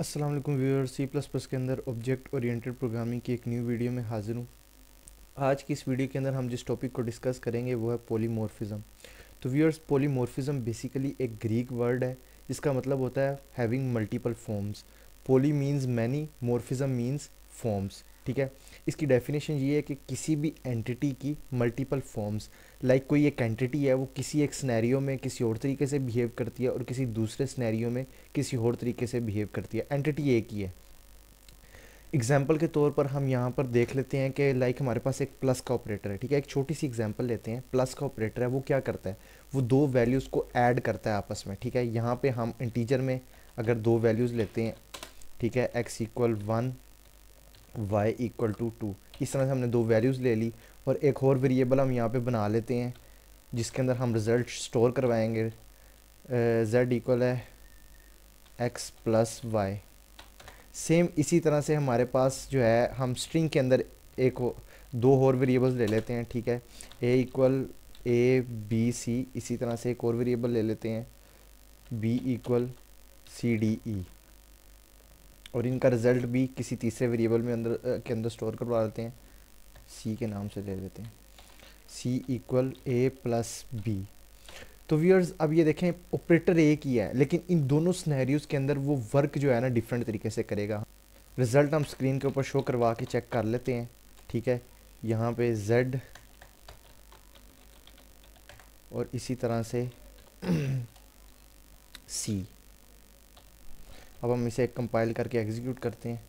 Aslam viewer C plus plus के अंदर object oriented programming की एक न्यू वीडियो में हाजिर हूँ आज की इस वीडियो के अंदर हम जिस टॉपिक को डिस्कस करेंगे वो है पोलीमोरफिज़म तो व्यूअर्स पोलीमोरफिज़म बेसिकली एक ग्रीक वर्ड है जिसका मतलब होता है having multiple forms poly means many morphism means forms ठीक है इसकी डेफिनेशन ये है कि किसी भी एंटिटी की मल्टीपल फॉर्म्स लाइक कोई एक एंटिटी है वो किसी एक स्नैरियो में किसी और तरीके से बिहेव करती है और किसी दूसरे स्नैरियो में किसी और तरीके से बिहेव करती है एंटिटी एक ही है एग्जाम्पल के तौर पर हम यहाँ पर देख लेते हैं कि लाइक हमारे पास एक प्लस का ऑपरेटर है ठीक है एक छोटी सी एग्जाम्पल लेते हैं प्लस का ऑपरेटर है वो क्या करता है वो दो वैल्यूज़ को ऐड करता है आपस में ठीक है यहाँ पे हम इंटीजर में अगर दो वैल्यूज़ लेते हैं ठीक है X equal one y equal to two इस तरह से हमने दो वैल्यूज़ ले ली और एक और वेरिएबल हम यहाँ पे बना लेते हैं जिसके अंदर हम रिज़ल्ट स्टोर करवाएंगे z इक्वल है x प्लस वाई सेम इसी तरह से हमारे पास जो है हम स्ट्रिंग के अंदर एक दो और वेरिएबल्स ले लेते हैं ठीक है a equal A B C इसी तरह से एक और वेरिएबल ले लेते हैं b equal C D E और इनका रिज़ल्ट भी किसी तीसरे वेरिएबल में अंदर के अंदर स्टोर करवा देते हैं सी के नाम से दे देते हैं C equal A plus B तो व्यूअर्स अब ये देखें ऑपरेटर एक ही है लेकिन इन दोनों स्नैरियोज़ के अंदर वो वर्क जो है ना डिफरेंट तरीके से करेगा रिज़ल्ट हम स्क्रीन के ऊपर शो करवा के चेक कर लेते हैं ठीक है यहाँ पे Z और इसी तरह से C अब हम इसे कंपाइल करके एग्जीक्यूट करते हैं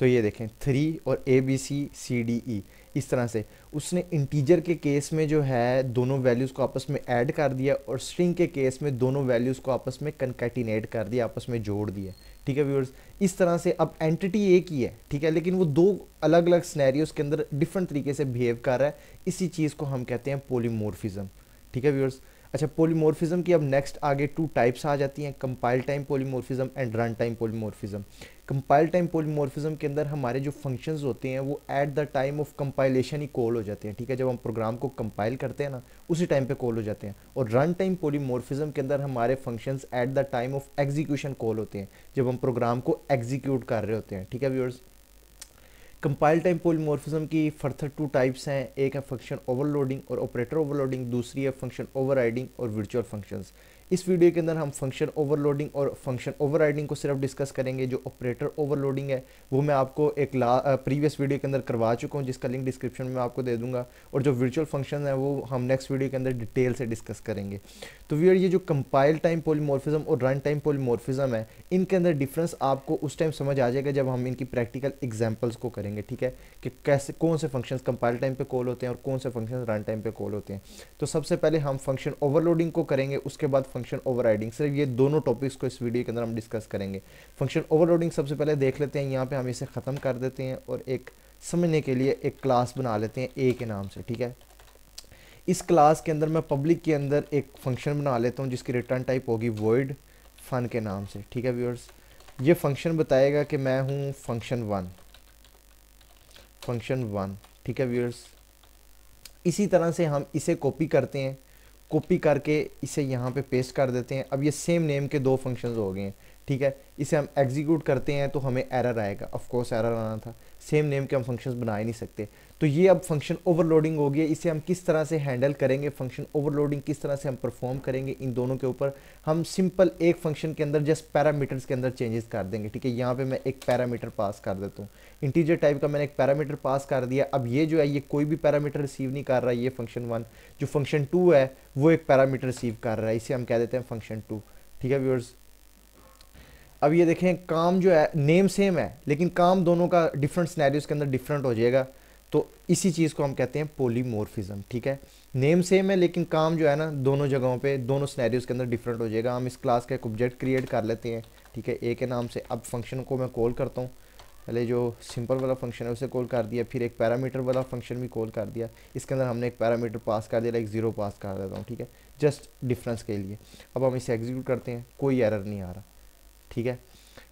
तो ये देखें थ्री और ए बी सी सी डी ई इस तरह से उसने इंटीजर के केस में जो है दोनों वैल्यूज़ को आपस में ऐड कर दिया और स्ट्रिंग के केस में दोनों वैल्यूज़ को आपस में कंकैटिनेट कर दिया आपस में जोड़ दिया ठीक है व्यूअर्स इस तरह से अब एंटिटी एक ही है ठीक है लेकिन वो दो अलग अलग स्नैरियोज के अंदर डिफरेंट तरीके से बिहेव कर रहा है इसी चीज़ को हम कहते हैं पोलीमोर्फिज़म ठीक है व्यूअर्स अच्छा पोलीमोर्फिज्म की अब नेक्स्ट आगे टू टाइप्स आ जाती हैं compile time polymorphism and run time polymorphism compile time polymorphism के अंदर हमारे जो फंक्शंस होते हैं वो at the time of compilation ही कॉल हो जाते हैं ठीक है जब हम प्रोग्राम को कंपाइल करते हैं ना उसी टाइम पे कॉल हो जाते हैं और रन टाइम पोलीमोर्फिज्म के अंदर हमारे functions at the time of execution call होते हैं जब हम प्रोग्राम को एग्जीक्यूट कर रहे होते हैं ठीक है व्यूअर्स कंपाइल टाइम पोलीमॉर्फिज्म की फर्थर टू टाइप्स हैं एक है फंक्शन ओवरलोडिंग और ऑपरेटर ओवरलोडिंग दूसरी है फंक्शन ओवरराइडिंग और वर्चुअल फंक्शंस इस वीडियो के अंदर हम फंक्शन ओवरलोडिंग और फंक्शन ओवरराइडिंग को सिर्फ डिस्कस करेंगे जो ऑपरेटर ओवरलोडिंग है वो मैं आपको एक ला प्रीवियस वीडियो के अंदर करवा चुका हूँ जिसका लिंक डिस्क्रिप्शन में आपको दे दूंगा और जो वर्चुअल फंक्शन है वो हम नेक्स्ट वीडियो के अंदर डिटेल से डिस्कस करेंगे तो वीर ये जो कंपाइल टाइम पोलीमॉर्फिज्म और रन टाइम पोलीमॉर्फिज्म है इनके अंदर डिफरेंस आपको उस टाइम समझ आ जाएगा जब हम इनकी प्रैक्टिकल एग्जाम्पल्स को करेंगे ठीक है कि कैसे कौन से फंक्शन कंपाइल टाइम पर कॉल होते हैं और कौन से फंक्शन रन टाइम पर कॉल होते हैं तो सबसे पहले हम फंक्शन ओवरलोडिंग को करेंगे उसके बाद फंक्शन ओवरराइडिंग सिर्फ ये दोनों टॉपिक्स को इस वीडियो के अंदर हम डिस्कस करेंगे फंक्शन ओवरलोडिंग सबसे पहले देख लेते हैं यहाँ पे हम इसे ख़त्म कर देते हैं और एक समझने के लिए एक क्लास बना लेते हैं ए के नाम से ठीक है इस क्लास के अंदर मैं पब्लिक के अंदर एक फंक्शन बना लेता हूँ जिसकी रिटर्न टाइप होगी वर्ड फन के नाम से ठीक है व्यूअर्स ये फंक्शन बताएगा कि मैं हूँ फंक्शन वन फंक्शन वन ठीक है व्यूअर्स इसी तरह से हम इसे कॉपी करते हैं कॉपी करके इसे यहाँ पे पेस्ट कर देते हैं अब ये सेम नेम के दो फंक्शंस हो गए हैं ठीक है इसे हम एग्जीक्यूट करते हैं तो हमें एरर आएगा ऑफकोर्स एरर आना था सेम नेम के हम फंक्शन बना ही नहीं सकते तो ये अब फंक्शन ओवरलोडिंग हो गया इसे हम किस तरह से हैंडल करेंगे फंक्शन ओवरलोडिंग किस तरह से हम परफॉर्म करेंगे इन दोनों के ऊपर हम सिंपल एक फंक्शन के अंदर जस्ट पैरामीटर्स के अंदर चेंजेस कर देंगे ठीक है यहाँ पे मैं एक पैरामीटर पास कर देता हूँ इंटीजर टाइप का मैंने एक पैरामीटर पास कर दिया अब ये जो है ये कोई भी पैरामीटर रिसीव नहीं कर रहा ये फंक्शन वन जो फंक्शन टू है वो एक पैरामीटर रिसीव कर रहा है इसे हम कह देते हैं फंक्शन टू ठीक है व्यूअर्स अब ये देखें काम जो है नेम सेम है लेकिन काम दोनों का डिफरेंट स्नैरियोज के अंदर डिफरेंट हो जाएगा तो इसी चीज़ को हम कहते हैं पोलीमोर्फिज्म ठीक है नेम सेम है लेकिन काम जो है ना दोनों जगहों पे दोनों स्नैरियोज के अंदर डिफरेंट हो जाएगा हम इस क्लास का एक ऑब्जेक्ट क्रिएट कर लेते हैं ठीक है ए के नाम से अब फंक्शन को मैं कॉल करता हूँ पहले जो सिंपल वाला फंक्शन है उसे कॉल कर दिया फिर एक पैरामीटर वाला फंक्शन भी कॉल कर दिया इसके अंदर हमने एक पैरामीटर पास कर दिया एक ज़ीरो पास कर देता हूँ ठीक है जस्ट डिफरेंस के लिए अब हम इसे एग्जीक्यूट करते हैं कोई एरर नहीं आ रहा ठीक है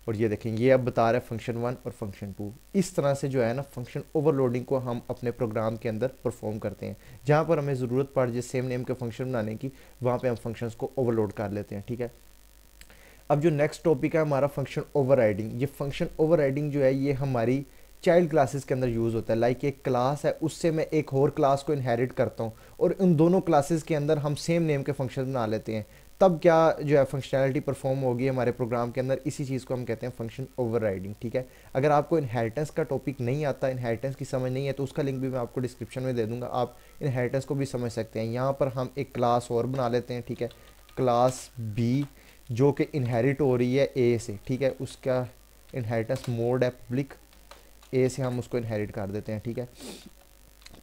और ये देखें ये अब बता रहा है फंक्शन वन और फंक्शन टू इस तरह से जो है ना फंक्शन ओवरलोडिंग को हम अपने प्रोग्राम के अंदर परफॉर्म करते हैं जहाँ पर हमें ज़रूरत पड़ जाए सेम नेम के फंक्शन बनाने की वहाँ पे हम फंक्शंस को ओवरलोड कर लेते हैं ठीक है अब जो नेक्स्ट टॉपिक है हमारा फंक्शन ओवर ये फंक्शन ओवर जो है ये हमारी चाइल्ड क्लासेस के अंदर यूज़ होता है लाइक like एक क्लास है उससे मैं एक और क्लास को इनहेरिट करता हूँ और उन दोनों क्लासेस के अंदर हम सेम नेम के फंक्शन बना लेते हैं तब क्या जो है फंक्शनैलिटी परफॉर्म होगी हमारे प्रोग्राम के अंदर इसी चीज़ को हम कहते हैं फंक्शन ओवरराइडिंग ठीक है अगर आपको इनहेरिटेंस का टॉपिक नहीं आता इनहेरिटेंस की समझ नहीं है तो उसका लिंक भी मैं आपको डिस्क्रिप्शन में दे दूंगा आप इनहेरिटेंस को भी समझ सकते हैं यहाँ पर हम एक क्लास और बना लेते हैं ठीक है क्लास बी जो कि इनहेरिट हो रही है ए से ठीक है उसका इनहेरिटेंस मोड है पब्लिक ए से हम उसको इनहेरिट कर देते हैं ठीक है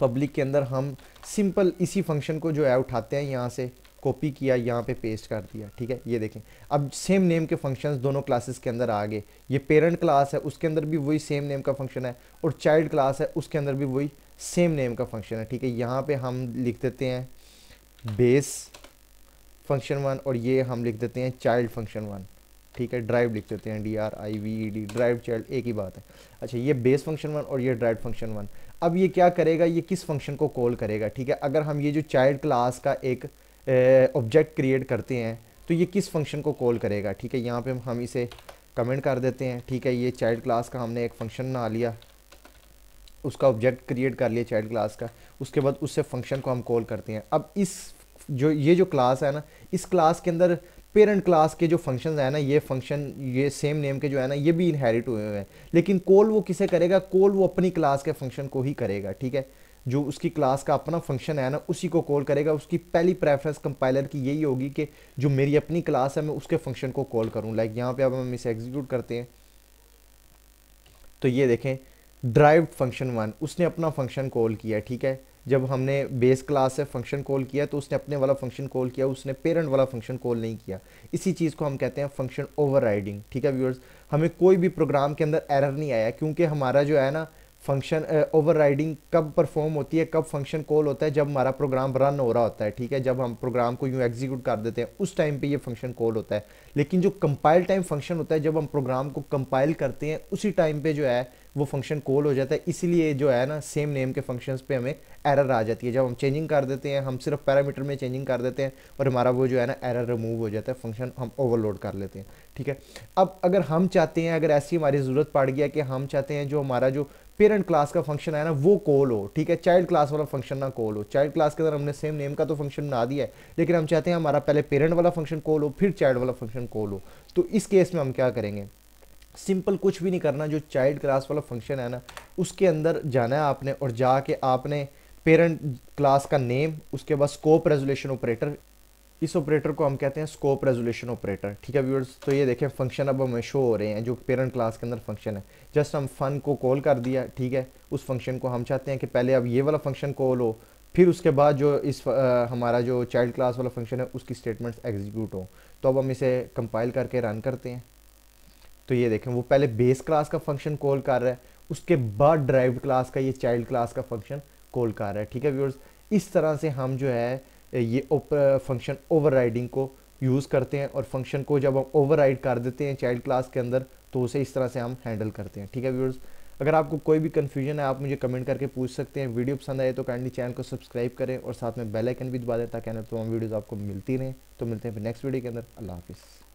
पब्लिक के अंदर हम सिंपल इसी फंक्शन को जो है उठाते हैं यहाँ से कॉपी किया यहाँ पे पेस्ट कर दिया ठीक है ये देखें अब सेम नेम के फंक्शंस दोनों क्लासेस के अंदर आ गए ये पेरेंट क्लास है उसके अंदर भी वही सेम नेम का फंक्शन है और चाइल्ड क्लास है उसके अंदर भी वही सेम नेम का फंक्शन है ठीक है यहाँ पे हम लिख देते हैं बेस फंक्शन वन और ये हम लिख देते हैं चाइल्ड फंक्शन वन ठीक है ड्राइव लिख देते हैं D R I V E D derive child एक ही बात है अच्छा ये बेस फंक्शन वन और ये ड्राइव फंक्शन वन अब ये क्या करेगा ये किस फंक्शन को कॉल करेगा ठीक है अगर हम ये जो चाइल्ड क्लास का एक ऑब्जेक्ट क्रिएट करते हैं तो ये किस फंक्शन को कॉल करेगा ठीक है यहाँ पे हम इसे कमेंट कर देते हैं ठीक है ये चाइल्ड क्लास का हमने एक फंक्शन ना लिया उसका ऑब्जेक्ट क्रिएट कर लिया चाइल्ड क्लास का उसके बाद उससे फंक्शन को हम कॉल करते हैं अब इस जो ये जो क्लास है ना इस क्लास के अंदर पेरेंट क्लास के जो फंक्शन है ना ये फंक्शन ये सेम नेम के जो है ना ये भी इनहेरिट हुए हुए हैं लेकिन कॉल वो किसे करेगा कॉल वो अपनी क्लास के फंक्शन को ही करेगा ठीक है जो उसकी क्लास का अपना फंक्शन है ना उसी को कॉल करेगा उसकी पहली प्रेफरेंस कंपाइलर की यही होगी कि जो मेरी अपनी क्लास है मैं उसके फंक्शन को कॉल करूँ लाइक यहाँ पे अब हम इसे एग्जीक्यूट करते हैं तो ये देखें ड्राइव फंक्शन वन उसने अपना फंक्शन कॉल किया ठीक है जब हमने बेस क्लास से फंक्शन कॉल किया तो उसने अपने वाला फंक्शन कॉल किया उसने पेरेंट वाला फंक्शन कॉल नहीं किया इसी चीज़ को हम कहते हैं फंक्शन ओवरराइडिंग ठीक है व्यूअर्स हमें कोई भी प्रोग्राम के अंदर एरर नहीं आया क्योंकि हमारा जो है ना फंक्शन ओवरराइडिंग uh, कब परफॉर्म होती है कब फंक्शन कॉल होता है जब हमारा प्रोग्राम रन हो रहा होता है ठीक है जब हम प्रोग्राम को यूँ एग्जीक्यूट कर देते हैं उस टाइम पे ये फंक्शन कॉल होता है लेकिन जो कंपाइल टाइम फंक्शन होता है जब हम प्रोग्राम को कंपाइल करते हैं उसी टाइम पे जो है वो फंक्शन कॉल हो जाता है इसीलिए जो है ना सेम नेम के फंक्शंस पे हमें एरर आ जाती है जब हम चेंजिंग कर देते हैं हम सिर्फ पैरामीटर में चेंजिंग कर देते हैं और हमारा वो जो है ना एरर रिमूव हो जाता है फंक्शन हम ओवरलोड कर लेते हैं ठीक है अब अगर हम चाहते हैं अगर ऐसी हमारी ज़रूरत पड़ गया कि हम चाहते हैं जो हमारा जो पेरेंट क्लास का फंक्शन है ना वो कॉल हो ठीक है चाइल्ड क्लास वाला फंक्शन ना कॉल हो चाइल्ड क्लास के अंदर हमने सेम नेम का तो फंक्शन बना दिया है लेकिन हम चाहते हैं हमारा पहले पेरेंट वाला फंक्शन कॉल हो फिर चाइल्ड वाला फंक्शन कॉल हो तो इस केस में हम क्या करेंगे सिंपल कुछ भी नहीं करना जो चाइल्ड क्लास वाला फंक्शन है ना उसके अंदर जाना है आपने और जाके आपने पेरेंट क्लास का नेम उसके बाद स्कोप रेजोल्यूशन ऑपरेटर इस ऑपरेटर को हम कहते हैं स्कोप रेजोल्यूशन ऑपरेटर ठीक है व्यूअर्स तो ये देखें फंक्शन अब हमें शो हो रहे हैं जो पेरेंट क्लास के अंदर फंक्शन है जस्ट हम फन को कॉल कर दिया ठीक है उस फंक्शन को हम चाहते हैं कि पहले अब ये वाला फंक्शन कॉल हो फिर उसके बाद जो इस आ, हमारा जो चाइल्ड क्लास वाला फंक्शन है उसकी स्टेटमेंट्स एग्जीक्यूट हो तो अब हम इसे कंपाइल करके रन करते हैं तो ये देखें वो पहले बेस क्लास का फंक्शन कॉल कर रहा है उसके बाद ड्राइव क्लास का ये चाइल्ड क्लास का फंक्शन कॉल कर रहा है ठीक है व्यूअर्स इस तरह से हम जो है ये फंक्शन ओवरराइडिंग को यूज़ करते हैं और फंक्शन को जब हम ओवरराइड कर देते हैं चाइल्ड क्लास के अंदर तो उसे इस तरह से हम हैंडल करते हैं ठीक है व्यूअर्स अगर आपको कोई भी कन्फ्यूजन है आप मुझे कमेंट करके पूछ सकते हैं वीडियो पसंद आए तो काइंडली चैनल को सब्सक्राइब करें और साथ में बेल आइकन भी दबा दें ताकि तमाम वीडियोज़ आपको मिलती रहें तो मिलते हैं फिर नेक्स्ट वीडियो के अंदर अल्लाह हाफिज़